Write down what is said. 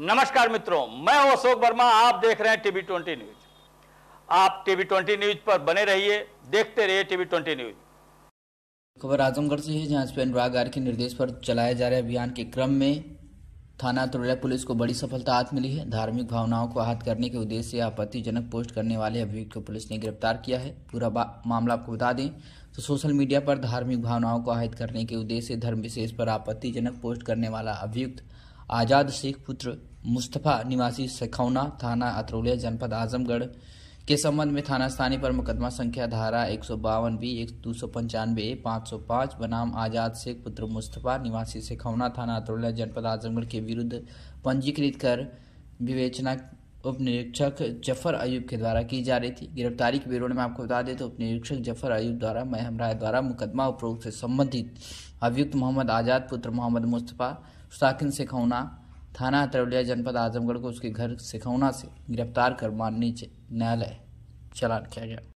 नमस्कार मित्रों मैं अशोक वर्मा आप देख रहे हैं टीवी ट्वेंटी न्यूज आप टीवी ट्वेंटी न्यूज पर बने रहिए देखते रहिए टीवी ट्वेंटी न्यूज खबर आजमगढ़ से है जहां एसपी अनुराग आर के निर्देश पर चलाए जा रहे अभियान के क्रम में थाना तुरैया पुलिस को बड़ी सफलता हाथ मिली है धार्मिक भावनाओं को आहत करने के उद्देश्य से आपत्तिजनक पोस्ट करने वाले अभियुक्त को पुलिस ने गिरफ्तार किया है पूरा मामला आपको बता दें तो सोशल मीडिया पर धार्मिक भावनाओं को आहत करने के उद्देश्य से धर्म विशेष पर आपत्तिजनक पोस्ट करने वाला अभियुक्त आज़ाद शेख पुत्र मुस्तफ़ा निवासी सखौना थाना अतरौलिया जनपद आजमगढ़ के संबंध में थाना स्थानीय पर मुकदमा संख्या धारा एक सौ बावन बी एक दो सौ पंचानवे पाँच सौ पाँच बनाम आज़ाद शेख पुत्र मुस्तफ़ा निवासी सेखौना थाना अतरौलिया जनपद आजमगढ़ के विरुद्ध पंजीकृत कर विवेचना उप निरीक्षक जफर अयूब के द्वारा की जा रही थी गिरफ्तारी के विरोध में आपको बता दें तो उप निरीक्षक जफर अयूब द्वारा महम राय द्वारा मुकदमा उपरोक्त से संबंधित अभियुक्त मोहम्मद आज़ाद पुत्र मोहम्मद मुस्तफ़ा साकिन सिखौना थाना तरौलिया जनपद आजमगढ़ को उसके घर सिखौना से गिरफ्तार कर माननीय न्यायालय चलान किया गया